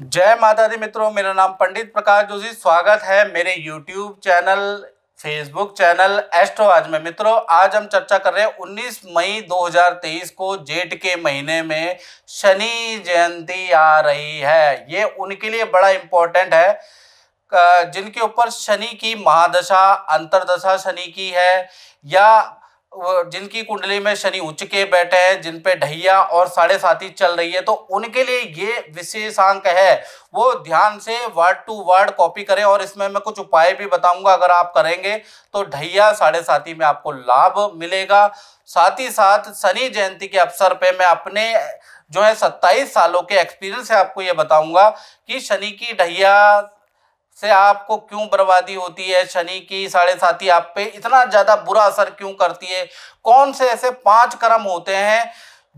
जय माता दी मित्रों मेरा नाम पंडित प्रकाश जोशी स्वागत है मेरे YouTube channel Facebook channel astro आज में मित्रों आज हम चर्चा कर रहे हैं 19 मई 2023 को जेठ के महीने में शनि जयंती आ रही है ये उनके लिए बड़ा इम्पोर्टेंट है जिनके ऊपर शनि की महादशा अंतरदशा शनि की है या जिनकी कुंडली में शनि उच्च के बैठे हैं जिन पे ढैया और साढ़े साथी चल रही है तो उनके लिए ये विशेषांक है वो ध्यान से वर्ड टू वर्ड कॉपी करें और इसमें मैं कुछ उपाय भी बताऊंगा अगर आप करेंगे तो ढैया साढ़े साथी में आपको लाभ मिलेगा साथ ही साथ शनि जयंती के अवसर पे मैं अपने जो है सत्ताईस सालों के एक्सपीरियंस से आपको ये बताऊंगा कि शनि की ढैया से आपको क्यों बर्बादी होती है शनि की साढ़े साथी आप पे इतना ज़्यादा बुरा असर क्यों करती है कौन से ऐसे पांच कर्म होते हैं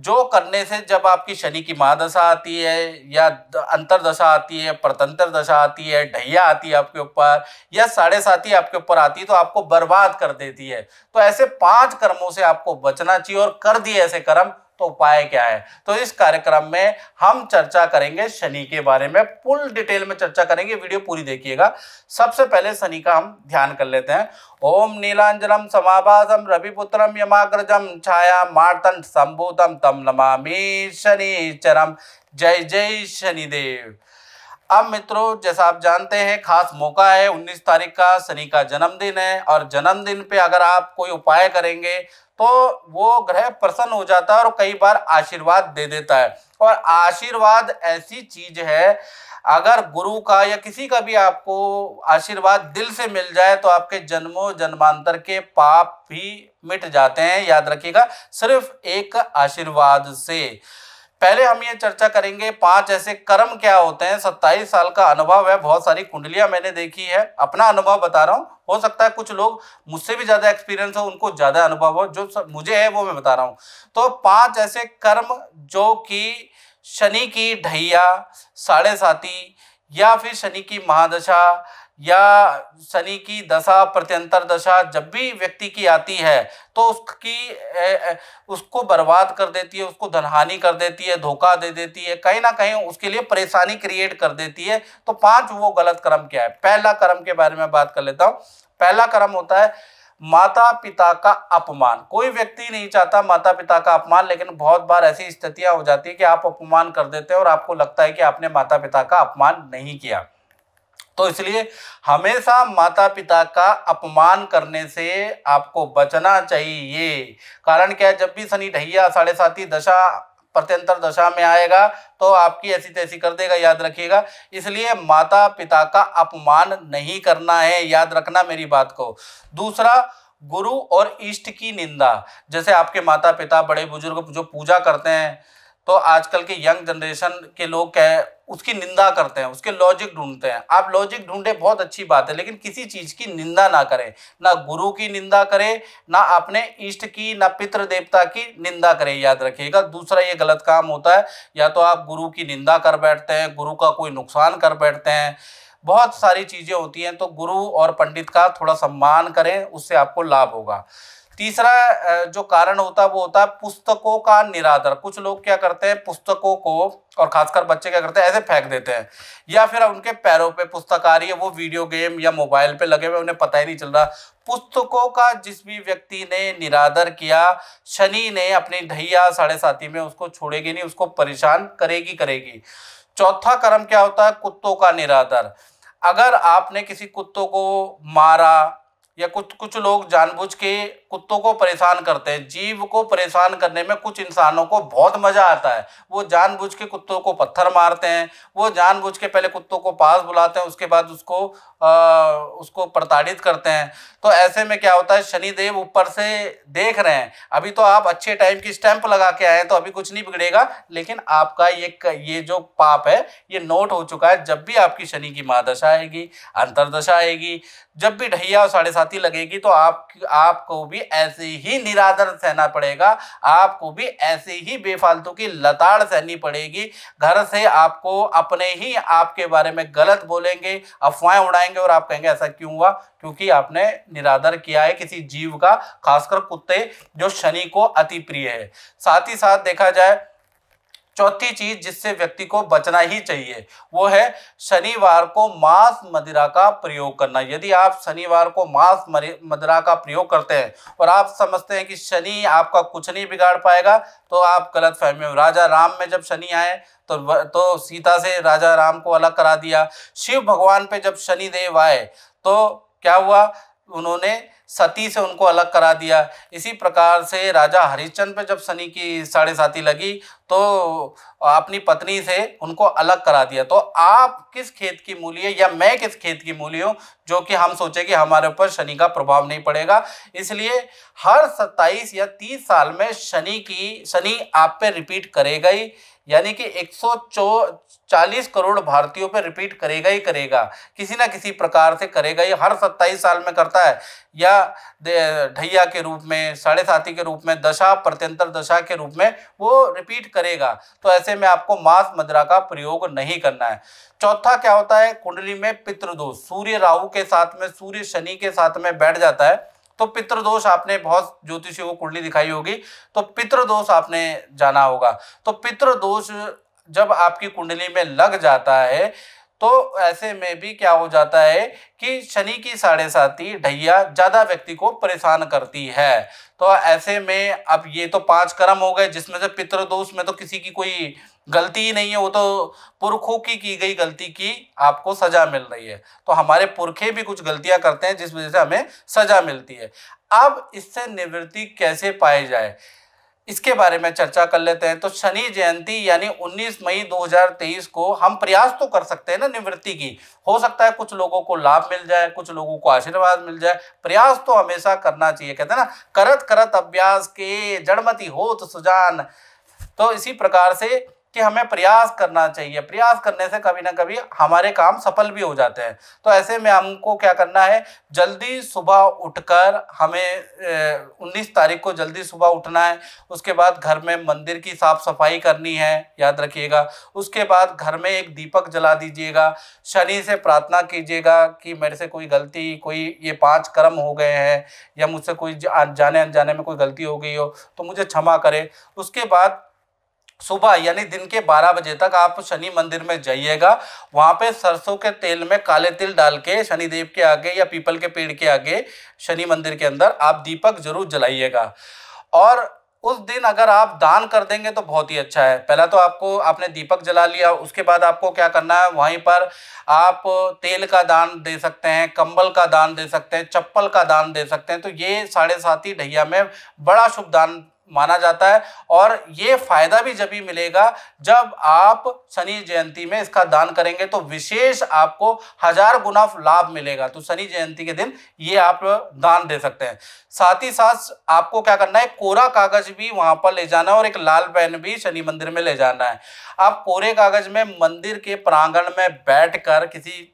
जो करने से जब आपकी शनि की महादशा आती है या अंतरदशा आती है प्रतंत्र दशा आती है ढैया आती है आपके ऊपर या साढ़े साथी आपके ऊपर आती है तो आपको बर्बाद कर देती है तो ऐसे पांच कर्मों से आपको बचना चाहिए और कर दिए ऐसे कर्म तो उपाय क्या है तो इस कार्यक्रम में हम चर्चा करेंगे शनि के बारे में फुल डिटेल में चर्चा करेंगे वीडियो पूरी देखिएगा सबसे पहले शनि का हम ध्यान कर लेते हैं ओम नीलांजलम समाभासम रविपुत्रम यमाग्रजम छाया मार्तन संभूतम तम नमामि चरम जय जय शनिदेव अब मित्रों जैसा आप जानते हैं खास मौका है 19 तारीख का शनि का जन्मदिन है और जन्मदिन पे अगर आप कोई उपाय करेंगे तो वो ग्रह प्रसन्न हो जाता है और कई बार आशीर्वाद दे देता है और आशीर्वाद ऐसी चीज है अगर गुरु का या किसी का भी आपको आशीर्वाद दिल से मिल जाए तो आपके जन्मों जन्मांतर के पाप भी मिट जाते हैं याद रखिएगा सिर्फ एक आशीर्वाद से पहले हम ये चर्चा करेंगे पांच ऐसे कर्म क्या होते हैं सत्ताईस साल का अनुभव है बहुत सारी कुंडलियां मैंने देखी है अपना अनुभव बता रहा हूँ हो सकता है कुछ लोग मुझसे भी ज्यादा एक्सपीरियंस हो उनको ज्यादा अनुभव हो जो मुझे है वो मैं बता रहा हूँ तो पांच ऐसे कर्म जो कि शनि की ढैया साढ़े साथी या फिर शनि की महादशा या शनि की दशा प्रत्यंतर दशा जब भी व्यक्ति की आती है तो उसकी उसको बर्बाद कर देती है उसको धनहानि कर देती है धोखा दे देती है कहीं ना कहीं उसके लिए परेशानी क्रिएट कर देती है तो पांच वो गलत कर्म क्या है पहला कर्म के बारे में बात कर लेता हूँ पहला कर्म होता है माता पिता का अपमान कोई व्यक्ति नहीं चाहता माता पिता का अपमान लेकिन बहुत बार ऐसी स्थितियां हो जाती है कि आप अपमान कर देते हैं और आपको लगता है कि आपने माता पिता का अपमान नहीं किया तो इसलिए हमेशा माता पिता का अपमान करने से आपको बचना चाहिए कारण क्या है जब भी शनि ढैया साढ़े साथी दशा प्रत्यंतर दशा में आएगा तो आपकी ऐसी तैसी कर देगा याद रखिएगा इसलिए माता पिता का अपमान नहीं करना है याद रखना मेरी बात को दूसरा गुरु और इष्ट की निंदा जैसे आपके माता पिता बड़े बुजुर्ग जो पूजा करते हैं तो आजकल के यंग जनरेशन के लोग क्या उसकी निंदा करते हैं उसके लॉजिक ढूंढते हैं आप लॉजिक ढूंढे बहुत अच्छी बात है लेकिन किसी चीज की निंदा ना करें ना गुरु की निंदा करें ना अपने इष्ट की ना पितृ देवता की निंदा करें याद रखिएगा दूसरा ये गलत काम होता है या तो आप गुरु की निंदा कर बैठते हैं गुरु का कोई नुकसान कर बैठते हैं बहुत सारी चीजें होती हैं तो गुरु और पंडित का थोड़ा सम्मान करें उससे आपको लाभ होगा तीसरा जो कारण होता है वो होता है पुस्तकों का निरादर कुछ लोग क्या करते हैं पुस्तकों को और खासकर बच्चे क्या करते हैं ऐसे फेंक देते हैं या फिर उनके पैरों पे पुस्तक आ रही है वो वीडियो गेम या मोबाइल पे लगे हुए उन्हें पता ही नहीं चल रहा पुस्तकों का जिस भी व्यक्ति ने निरादर किया शनि ने अपनी ढैया साढ़े साथी में उसको छोड़ेगी नहीं उसको परेशान करेगी करेगी चौथा कर्म क्या होता है कुत्तों का निरादर अगर आपने किसी कुत्तों को मारा या कुछ कुछ लोग जानबूझ के कुत्तों को परेशान करते हैं जीव को परेशान करने में कुछ इंसानों को बहुत मज़ा आता है वो जानबूझ के कुत्तों को पत्थर मारते हैं वो जानबूझ के पहले कुत्तों को पास बुलाते हैं उसके बाद उसको आ, उसको प्रताड़ित करते हैं तो ऐसे में क्या होता है शनिदेव ऊपर से देख रहे हैं अभी तो आप अच्छे टाइम की स्टैंप लगा के आए हैं तो अभी कुछ नहीं बिगड़ेगा लेकिन आपका ये ये जो पाप है ये नोट हो चुका है जब भी आपकी शनि की महादशा आएगी अंतरदशा आएगी जब भी ढैया और साढ़े सात भांति लगेगी तो आप आपको भी ऐसे ही निरादर सहना पड़ेगा आपको भी ऐसे ही बेफालतू की लताड़ सहनी पड़ेगी घर से आपको अपने ही आपके बारे में गलत बोलेंगे अफवाहें उड़ाएंगे और आप कहेंगे ऐसा क्यों हुआ क्योंकि आपने निरादर किया है किसी जीव का खासकर कुत्ते जो शनि को अति प्रिय है साथ ही साथ देखा जाए चौथी चीज जिससे व्यक्ति को बचना ही चाहिए वो है शनिवार को मांस मदिरा का प्रयोग करना यदि आप शनिवार को मांस मदिरा का प्रयोग करते हैं और आप समझते हैं कि शनि आपका कुछ नहीं बिगाड़ पाएगा तो आप गलत फहमी राजा राम में जब शनि आए तो तो सीता से राजा राम को अलग करा दिया शिव भगवान पे जब शनि देव आए तो क्या हुआ उन्होंने सती से उनको अलग करा दिया इसी प्रकार से राजा हरिश्चंद पे जब शनि की साढ़े साथी लगी तो अपनी पत्नी से उनको अलग करा दिया तो आप किस खेत की मूली है या मैं किस खेत की मूली हूँ जो कि हम सोचे कि हमारे ऊपर शनि का प्रभाव नहीं पड़ेगा इसलिए हर सत्ताईस या तीस साल में शनि की शनि आप पे रिपीट करेगा ही यानी कि एक करोड़ भारतीयों पर रिपीट करेगा ही करेगा किसी ना किसी प्रकार से करेगा ही हर 27 साल में करता है या ढैया के रूप में साढ़े साथी के रूप में दशा प्रत्यंतर दशा के रूप में वो रिपीट करेगा तो ऐसे में आपको मास मदरा का प्रयोग नहीं करना है चौथा क्या होता है कुंडली में पितृदोष सूर्य राहु के साथ में सूर्य शनि के साथ में बैठ जाता है तो पितृदोष आपने बहुत ज्योतिषियों को कुंडली दिखाई होगी तो पितृदोष आपने जाना होगा तो पितृदोष जब आपकी कुंडली में लग जाता है तो ऐसे में भी क्या हो जाता है कि शनि की साढ़े साथी ढैया ज्यादा व्यक्ति को परेशान करती है तो ऐसे में अब ये तो पांच कर्म हो गए जिसमें से पितृदोष में तो किसी की कोई गलती ही नहीं है वो तो पुरखों की की गई गलती की आपको सजा मिल रही है तो हमारे पुरखे भी कुछ गलतियां करते हैं जिस वजह से हमें सजा मिलती है अब इससे निवृत्ति कैसे पाई जाए इसके बारे में चर्चा कर लेते हैं तो शनि जयंती यानी 19 मई 2023 को हम प्रयास तो कर सकते हैं ना निवृत्ति की हो सकता है कुछ लोगों को लाभ मिल जाए कुछ लोगों को आशीर्वाद मिल जाए प्रयास तो हमेशा करना चाहिए कहते हैं ना करत करत अभ्यास के जड़मती हो तो सुजान तो इसी प्रकार से कि हमें प्रयास करना चाहिए प्रयास करने से कभी ना कभी हमारे काम सफल भी हो जाते हैं तो ऐसे में हमको क्या करना है जल्दी सुबह उठकर हमें उन्नीस तारीख को जल्दी सुबह उठना है उसके बाद घर में मंदिर की साफ सफाई करनी है याद रखिएगा उसके बाद घर में एक दीपक जला दीजिएगा शनि से प्रार्थना कीजिएगा कि मेरे से कोई गलती कोई ये पांच कर्म हो गए हैं या मुझसे कोई जाने अनजाने में कोई गलती हो गई हो तो मुझे क्षमा करे उसके बाद सुबह यानी दिन के 12 बजे तक आप शनि मंदिर में जाइएगा वहाँ पे सरसों के तेल में काले तिल डाल के शनिदेव के आगे या पीपल के पेड़ के आगे शनि मंदिर के अंदर आप दीपक जरूर जलाइएगा और उस दिन अगर आप दान कर देंगे तो बहुत ही अच्छा है पहला तो आपको आपने दीपक जला लिया उसके बाद आपको क्या करना है वहीं पर आप तेल का दान दे सकते हैं कंबल का दान दे सकते हैं चप्पल का दान दे सकते हैं तो ये साढ़े सात ही ढैया में बड़ा शुभ दान माना जाता है और ये फायदा भी जब ही मिलेगा जब आप शनि जयंती में इसका दान करेंगे तो विशेष आपको हजार गुना लाभ मिलेगा तो शनि जयंती के दिन ये आप दान दे सकते हैं साथ ही साथ आपको क्या करना है कोरा कागज भी वहां पर ले जाना है और एक लाल पेन भी शनि मंदिर में ले जाना है आप कोरे कागज में मंदिर के प्रांगण में बैठ किसी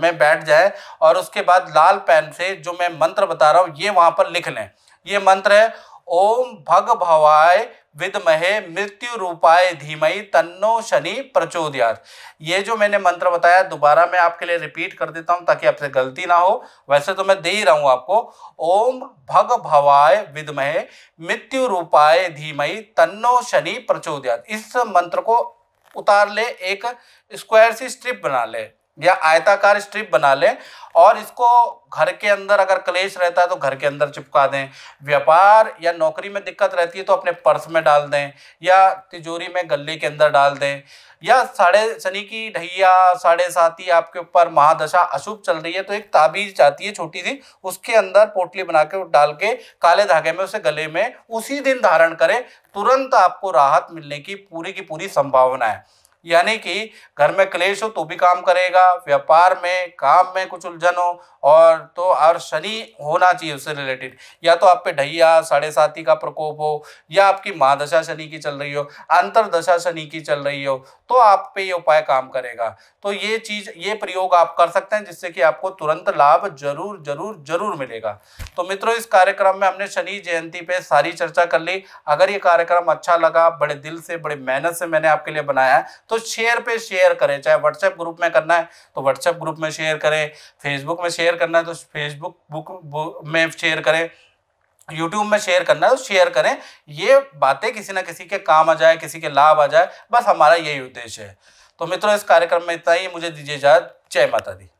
में बैठ जाए और उसके बाद लाल पेन से जो मैं मंत्र बता रहा हूँ ये वहां पर लिख लें ये मंत्र है ओम भग भवाय विदमहे मृत्यु रूपाय धीमई तन्नो शनि प्रचोदयात ये जो मैंने मंत्र बताया दोबारा मैं आपके लिए रिपीट कर देता हूँ ताकि आपसे गलती ना हो वैसे तो मैं दे ही रहा हूँ आपको ओम भग भवाय विदमहे मृत्यु रूपाय धीमई तन्नो शनि प्रचोदयात इस मंत्र को उतार ले एक स्क्वायर सी स्ट्रिप बना ले या आयताकार स्ट्रिप बना लें और इसको घर के अंदर अगर क्लेश रहता है तो घर के अंदर चिपका दें व्यापार या नौकरी में दिक्कत रहती है तो अपने पर्स में डाल दें या तिजोरी में गले के अंदर डाल दें या साढ़े शनि की ढैया साढ़े साथी आपके ऊपर महादशा अशुभ चल रही है तो एक ताबीज जाती है छोटी सी उसके अंदर पोटली बना के डाल के काले धागे में उसे गले में उसी दिन धारण करें तुरंत आपको राहत मिलने की पूरी की पूरी संभावना है यानी कि घर में क्लेश हो तो भी काम करेगा व्यापार में काम में कुछ उलझन हो और तो और शनि होना चाहिए उससे रिलेटेड या तो आप पे ढैया साढ़े साथी का प्रकोप हो या आपकी महादशा शनि की चल रही हो अंतरदशा शनि की चल रही हो तो आप पे ये उपाय काम करेगा तो ये चीज ये प्रयोग आप कर सकते हैं जिससे कि आपको तुरंत लाभ जरूर जरूर जरूर मिलेगा तो मित्रों इस कार्यक्रम में हमने शनि जयंती पर सारी चर्चा कर ली अगर ये कार्यक्रम अच्छा लगा बड़े दिल से बड़े मेहनत से मैंने आपके लिए बनाया तो तो शेयर पे शेयर करें चाहे व्हाट्सएप ग्रुप में करना है तो व्हाट्सएप ग्रुप में शेयर करें फेसबुक में शेयर करना है तो फेसबुक बुक में शेयर करें यूट्यूब में शेयर करना है तो शेयर करें ये बातें किसी ना किसी के काम आ जाए किसी के लाभ आ जाए बस हमारा यही उद्देश्य है तो मित्रों इस कार्यक्रम में इतना ही मुझे दीजिए इजाज़त जय माता दी